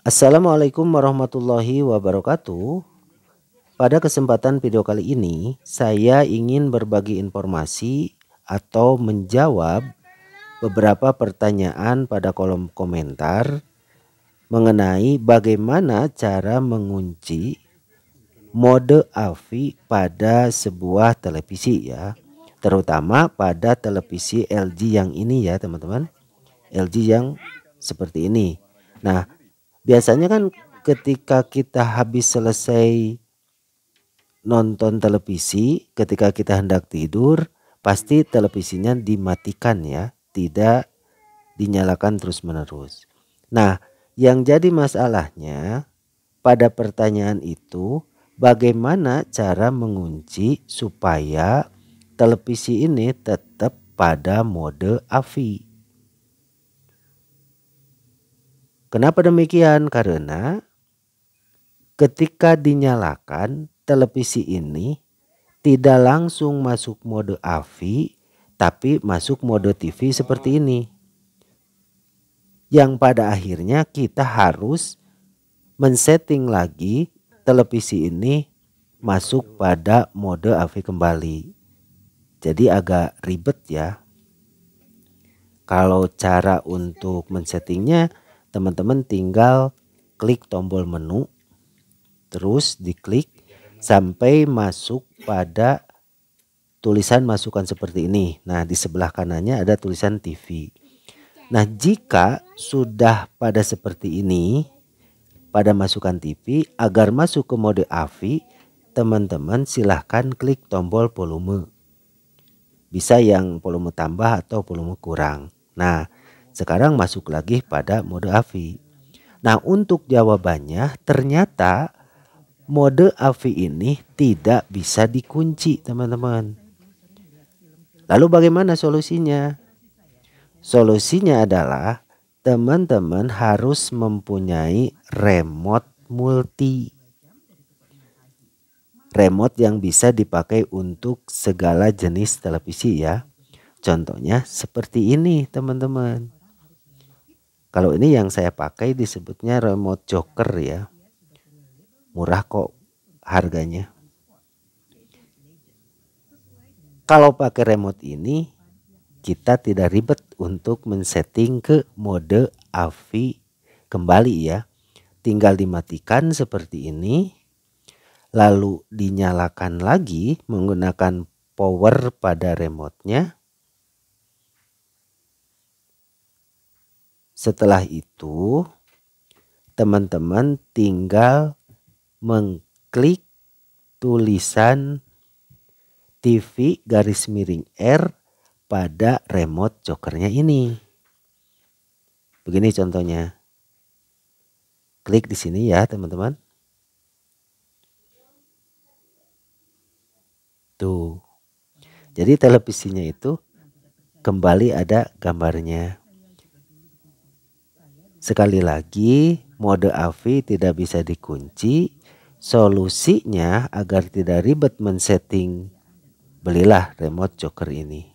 Assalamualaikum warahmatullahi wabarakatuh. Pada kesempatan video kali ini, saya ingin berbagi informasi atau menjawab beberapa pertanyaan pada kolom komentar mengenai bagaimana cara mengunci mode AVI pada sebuah televisi ya, terutama pada televisi LG yang ini ya, teman-teman. LG yang seperti ini. Nah, biasanya kan ketika kita habis selesai nonton televisi ketika kita hendak tidur pasti televisinya dimatikan ya tidak dinyalakan terus menerus nah yang jadi masalahnya pada pertanyaan itu bagaimana cara mengunci supaya televisi ini tetap pada mode AVI Kenapa demikian? Karena ketika dinyalakan televisi ini tidak langsung masuk mode AVI tapi masuk mode TV seperti oh. ini. Yang pada akhirnya kita harus men-setting lagi televisi ini masuk pada mode AV kembali. Jadi agak ribet ya. Kalau cara untuk men-settingnya teman-teman tinggal klik tombol menu terus diklik sampai masuk pada tulisan masukan seperti ini. Nah, di sebelah kanannya ada tulisan TV. Nah, jika sudah pada seperti ini pada masukan TV agar masuk ke mode AV teman-teman silahkan klik tombol volume. Bisa yang volume tambah atau volume kurang. Nah, sekarang masuk lagi pada mode AVI. Nah, untuk jawabannya ternyata mode AVI ini tidak bisa dikunci, teman-teman. Lalu bagaimana solusinya? Solusinya adalah teman-teman harus mempunyai remote multi. Remote yang bisa dipakai untuk segala jenis televisi ya. Contohnya seperti ini teman-teman. Kalau ini yang saya pakai disebutnya remote joker ya. Murah kok harganya. Kalau pakai remote ini kita tidak ribet untuk men-setting ke mode AVI kembali ya. Tinggal dimatikan seperti ini. Lalu dinyalakan lagi menggunakan power pada remotenya. Setelah itu, teman-teman tinggal mengklik tulisan TV garis miring R pada remote jokernya ini. Begini contohnya. Klik di sini ya teman-teman. Tuh. Jadi televisinya itu kembali ada gambarnya. Sekali lagi, mode AVI tidak bisa dikunci. Solusinya agar tidak ribet men-setting, belilah remote joker ini.